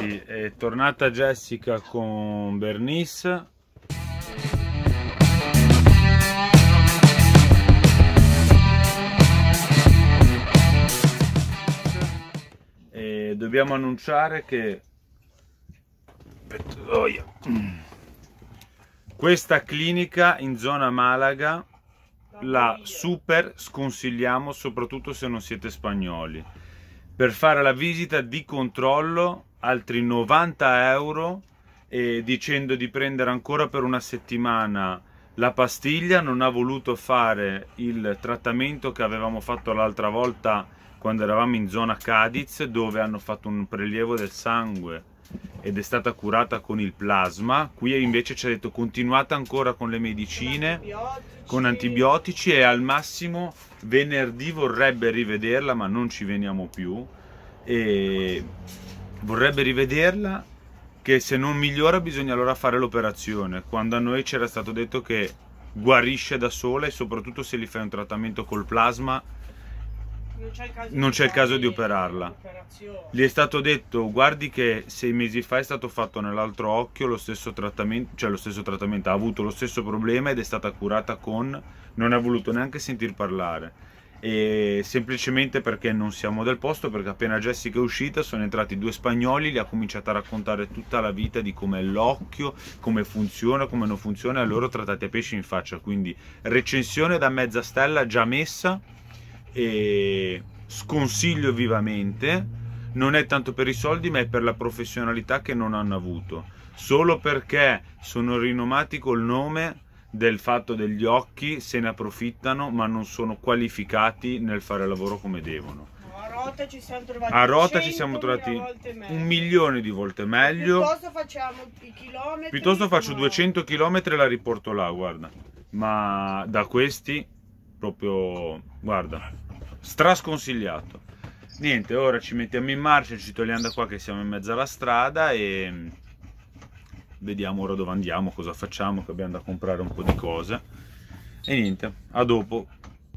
ragazzi è tornata Jessica con Bernice e dobbiamo annunciare che questa clinica in zona Malaga la super sconsigliamo soprattutto se non siete spagnoli per fare la visita di controllo altri 90 euro e dicendo di prendere ancora per una settimana la pastiglia, non ha voluto fare il trattamento che avevamo fatto l'altra volta quando eravamo in zona Cadiz dove hanno fatto un prelievo del sangue ed è stata curata con il plasma. Qui invece ci ha detto continuate ancora con le medicine, con antibiotici, con antibiotici e al massimo venerdì vorrebbe rivederla ma non ci veniamo più. E vorrebbe rivederla, che se non migliora bisogna allora fare l'operazione, quando a noi c'era stato detto che guarisce da sola e soprattutto se gli fai un trattamento col plasma non c'è il caso, di, il caso di operarla. Gli è stato detto, guardi che sei mesi fa è stato fatto nell'altro occhio lo stesso trattamento, cioè lo stesso trattamento, ha avuto lo stesso problema ed è stata curata con, non ha voluto neanche sentir parlare e semplicemente perché non siamo del posto perché appena Jessica è uscita sono entrati due spagnoli gli ha cominciato a raccontare tutta la vita di com'è l'occhio come funziona come non funziona e loro trattati a pesci in faccia quindi recensione da mezza stella già messa e sconsiglio vivamente non è tanto per i soldi ma è per la professionalità che non hanno avuto solo perché sono rinomati col nome del fatto degli occhi, se ne approfittano ma non sono qualificati nel fare il lavoro come devono. A Rota ci siamo trovati, ci siamo trovati un milione di volte meglio. Piuttosto facciamo i chilometri. Piuttosto faccio no. 200 km e la riporto là, guarda. Ma da questi proprio, guarda, strasconsigliato. Niente, ora ci mettiamo in marcia, ci togliamo da qua che siamo in mezzo alla strada e vediamo ora dove andiamo, cosa facciamo, che abbiamo da comprare un po' di cose. E niente, a dopo.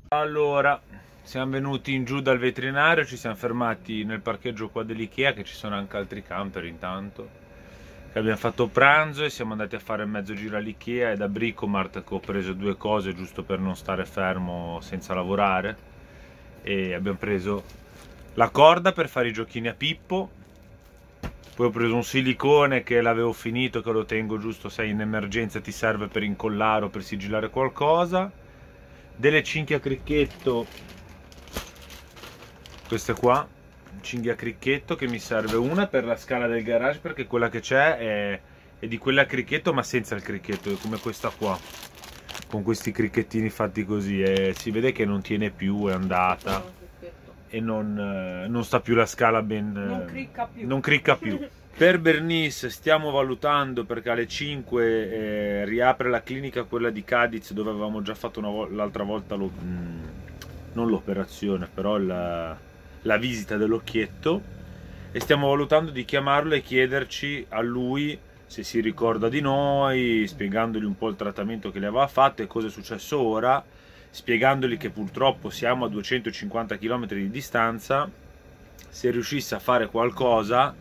Allora, siamo venuti in giù dal veterinario, ci siamo fermati nel parcheggio qua dell'Ikea, che ci sono anche altri camper intanto. Abbiamo fatto pranzo e siamo andati a fare mezzo giro all'Ikea e da Bricomart che ho preso due cose giusto per non stare fermo senza lavorare. E abbiamo preso la corda per fare i giochini a Pippo poi ho preso un silicone che l'avevo finito che lo tengo giusto sai in emergenza ti serve per incollare o per sigillare qualcosa delle cinghie a cricchetto queste qua cinghie a cricchetto che mi serve una per la scala del garage perché quella che c'è è, è, di quella a cricchetto ma senza il cricchetto è come questa qua con questi cricchettini fatti così e eh, si vede che non tiene più è andata e non, eh, non, sta più la scala ben... Non eh, cricca più. Non cricca più. per Bernice stiamo valutando perché alle 5 eh, riapre la clinica quella di Cadiz dove avevamo già fatto vo l'altra volta lo, mh, mm, non l'operazione però la, la visita dell'occhietto e stiamo valutando di chiamarlo e chiederci a lui se si ricorda di noi, spiegandogli un po' il trattamento che le aveva fatto e cosa è successo ora spiegandogli che purtroppo siamo a 250 km di distanza, se riuscisse a fare qualcosa,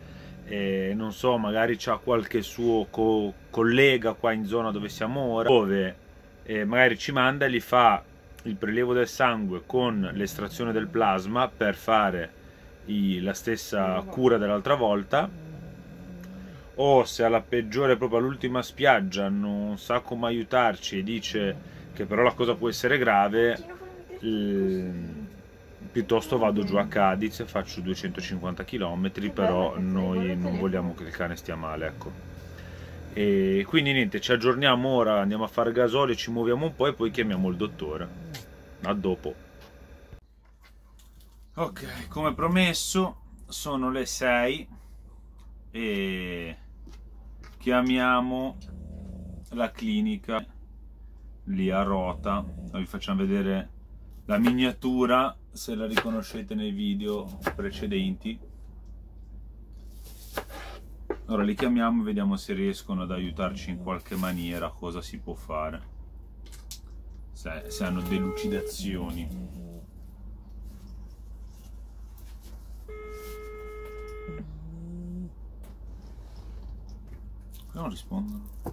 eh, non so, magari c'ha qualche suo co collega qua in zona dove siamo ora, dove eh, magari ci manda e gli fa il prelievo del sangue con l'estrazione del plasma per fare i, la stessa cura dell'altra volta o se alla peggiore proprio all'ultima spiaggia non sa come aiutarci e dice che però la cosa può essere grave, ehm, piuttosto vado giù a mm. Cadiz, faccio 250 km, però noi non vogliamo che il cane stia male, ecco. E quindi niente, ci aggiorniamo ora, andiamo a fare gasolio, ci muoviamo un po' e poi chiamiamo il dottore. A dopo. Ok, come promesso sono le 6 e chiamiamo la clinica lì a rota vi facciamo vedere la miniatura se la riconoscete nei video precedenti ora li chiamiamo e vediamo se riescono ad aiutarci in qualche maniera cosa si può fare se, se hanno delucidazioni non rispondono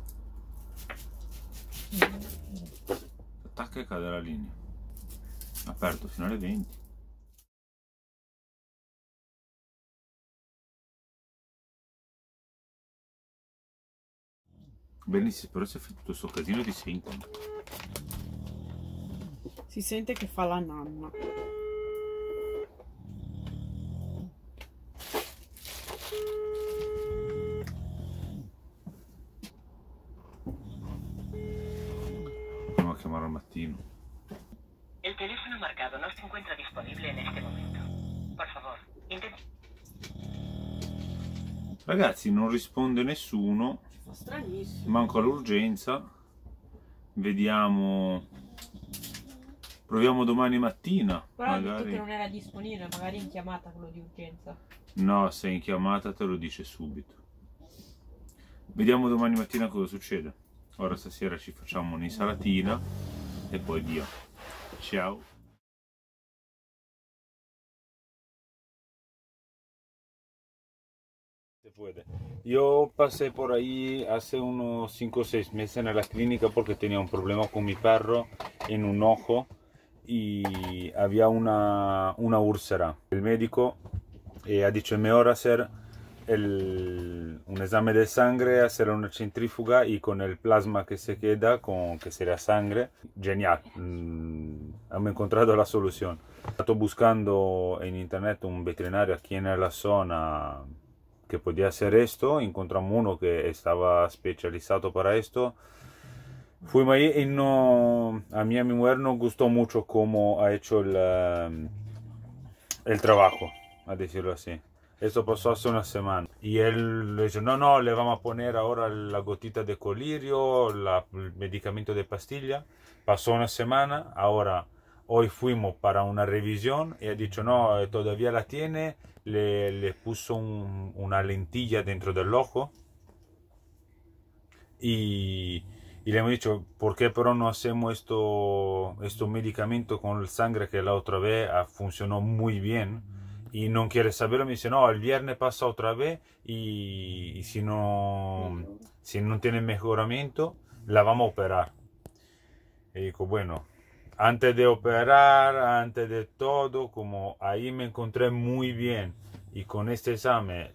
attacca e cade la linea aperto fino alle 20 benissimo però si è fatto questo casino di 6 si sente che fa la nanna Fulano marcado no se encuentra disponible en este momento. Por favor, intenta... Ragazzi, non risponde nessuno. Stranissimo. Manco all'urgenza. Vediamo. Proviamo domani mattina. Però magari... non era disponibile, magari in chiamata quello di urgenza. No, se è in chiamata te lo dice subito. Vediamo domani mattina cosa succede. Ora stasera ci facciamo un'insalatina e poi via. Ciao. Yo pasé por ahí hace unos 5 o 6 meses en la clínica porque tenía un problema con mi perro en un ojo y había una, una úlcera. El médico eh, ha dicho, es mejor hacer el, un examen de sangre, hacer una centrífuga y con el plasma que se queda, con, que será sangre, genial. Mm, hemos encontrado la solución. Estoy buscando en internet un veterinario aquí en la zona que podía hacer esto, encontramos uno que estaba especializado para esto. Fuimos ahí y no, a mí a mi mujer no gustó mucho cómo ha hecho la, el trabajo, a decirlo así. Esto pasó hace una semana. Y él le dijo, no, no, le vamos a poner ahora la gotita de colirio, la, el medicamento de pastilla. Pasó una semana, ahora Hoy fuimos para una revisión y ha dicho, no, eh, todavía la tiene, le, puso una lentilla dentro del ojo y, le hemos dicho, ¿por qué pero no hacemos esto, estos medicamentos con sangre que la otra vez ah, funcionó muy bien? y no quiere saberlo, me dice, no, el viernes pasa otra vez y, y si, no, si no tiene mejoramiento, la vamos a operar. Y digo, bueno, antes de operar, antes de todo, como ahí me encontré muy bien y con este examen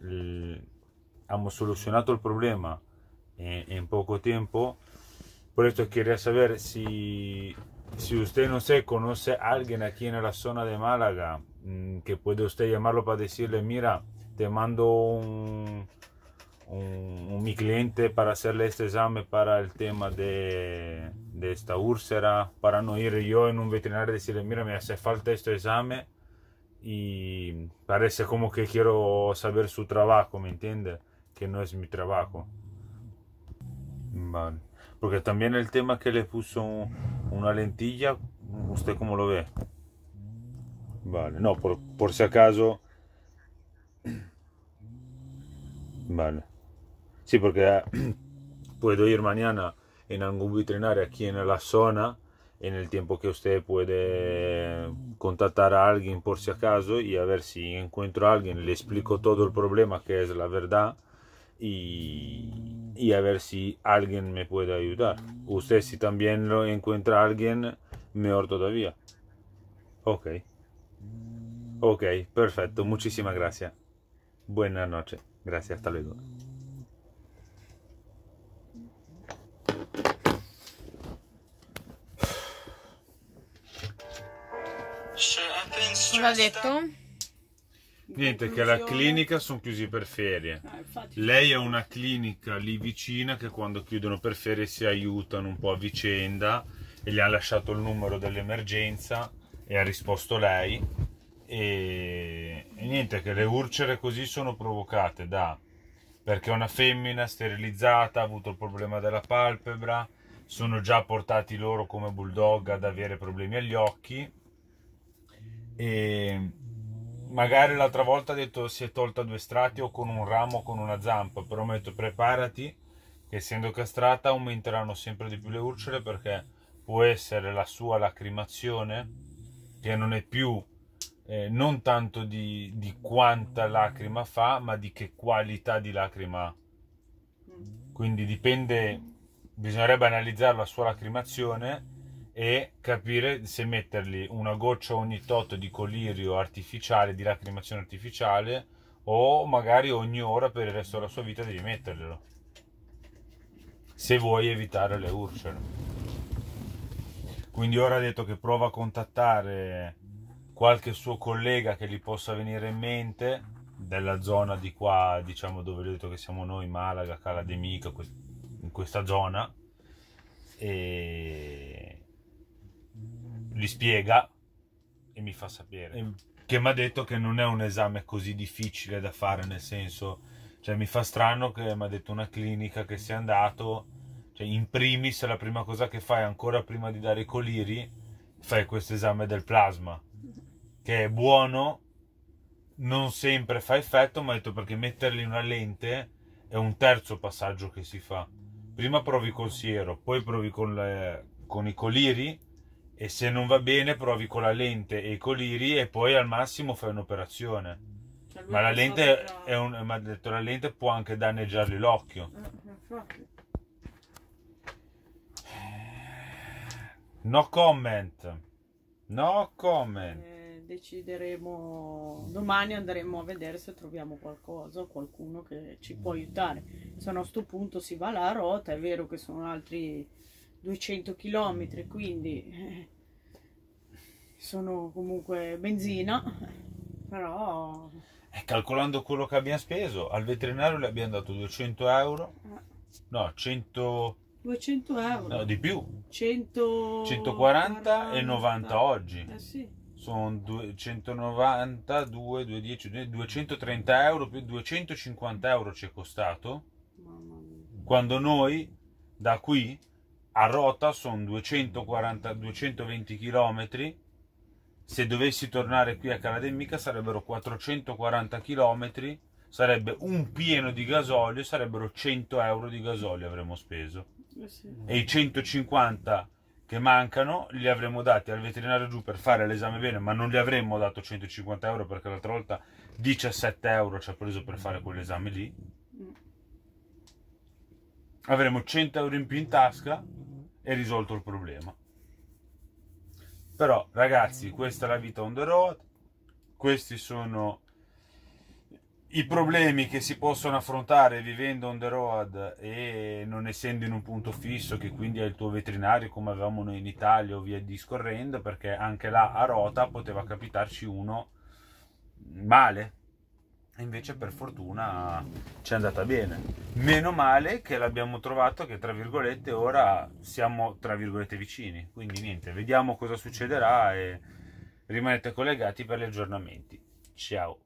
mm, hemos solucionado el problema en, poco tiempo. Por esto quería saber si, si usted, no sé, conoce a alguien aquí en la zona de Málaga, mm, que puede usted llamarlo para decirle, mira, te mando un un, mi cliente para hacerle este examen para el tema de, de, esta úlcera, para no ir yo en un veterinario y decirle, mira, me hace falta este examen y parece como que quiero saber su trabajo, ¿me entiende? Que no es mi trabajo. Vale. Porque también el tema que le puso una lentilla, ¿usted cómo lo ve? Vale, no, por, por si acaso... Vale. Sí, porque ah, puedo ir mañana en algún veterinario aquí en la zona, en el tiempo que usted puede contactar a alguien por si acaso y a ver si encuentro a alguien, le explico todo el problema que es la verdad y, a ver si alguien me puede ayudar. Usted si también lo encuentra a alguien, mejor todavía. Ok. Ok, perfecto. Muchísimas gracias. Buenas noches. Gracias, hasta luego. cosa ha detto? Niente, che alla clinica sono chiusi per ferie. Ah, lei ha una clinica lì vicina che quando chiudono per ferie si aiutano un po' a vicenda e gli ha lasciato il numero dell'emergenza e ha risposto lei. E, e niente, che le urcere così sono provocate da perché una femmina sterilizzata ha avuto il problema della palpebra, sono già portati loro come bulldog ad avere problemi agli occhi e magari l'altra volta ha detto si è tolta due strati o con un ramo o con una zampa, però mi ha detto preparati che essendo castrata aumenteranno sempre di più le ulcere perché può essere la sua lacrimazione che non è più eh, non tanto di, di, quanta lacrima fa, ma di che qualità di lacrima ha. Mm. Quindi dipende, bisognerebbe analizzare la sua lacrimazione e capire se mettergli una goccia ogni tot di colirio artificiale, di lacrimazione artificiale o magari ogni ora per il resto della sua vita devi metterglielo se vuoi evitare le ulcere quindi ora ha detto che prova a contattare qualche suo collega che gli possa venire in mente della zona di qua diciamo dove gli ho detto che siamo noi Malaga, Cala de in questa zona e gli spiega e mi fa sapere. Ehm. Che mi ha detto che non è un esame così difficile da fare, nel senso, cioè mi fa strano che mi ha detto una clinica che si è andato, cioè in primis la prima cosa che fai ancora prima di dare i coliri, fai questo esame del plasma, che è buono, non sempre fa effetto, ma ha detto perché metterli in una lente è un terzo passaggio che si fa. Prima provi col siero, poi provi con, le, con i coliri, e se non va bene provi con la lente e i coliri e poi al massimo fai un'operazione. Cioè, ma la lente, so un, ma detto, la lente può anche danneggiargli l'occhio. Eh, no comment. No comment. Eh, decideremo domani andremo a vedere se troviamo qualcosa, qualcuno che ci può aiutare. Se no a sto punto si va la rota, è vero che sono altri 200 km, quindi eh, sono comunque benzina, però... E eh, calcolando quello che abbiamo speso, al veterinario le abbiamo dato 200 euro, eh. no, 100... 200 euro. No, di più. 100... 140 e 90 oggi. Eh sì. Sono 292, 210, 230 euro più 250 euro ci è costato. Quando noi da qui a rota sono 240, 220 km se dovessi tornare qui a Calademmica sarebbero 440 km sarebbe un pieno di gasolio sarebbero 100 euro di gasolio avremmo speso eh e i 150 che mancano li avremmo dati al veterinario giù per fare l'esame bene ma non gli avremmo dato 150 euro perché l'altra volta 17 euro ci ha preso per fare quell'esame lì mm. avremo 100 euro in più in tasca e risolto il problema. Però ragazzi, questa è la vita on the road, questi sono i problemi che si possono affrontare vivendo on the road e non essendo in un punto fisso che quindi è il tuo veterinario come avevamo noi in Italia o via discorrendo perché anche là a Rota poteva capitarci uno male invece per fortuna ci è andata bene. Meno male che l'abbiamo trovato che tra virgolette ora siamo tra virgolette vicini, quindi niente, vediamo cosa succederà e rimanete collegati per gli aggiornamenti. Ciao!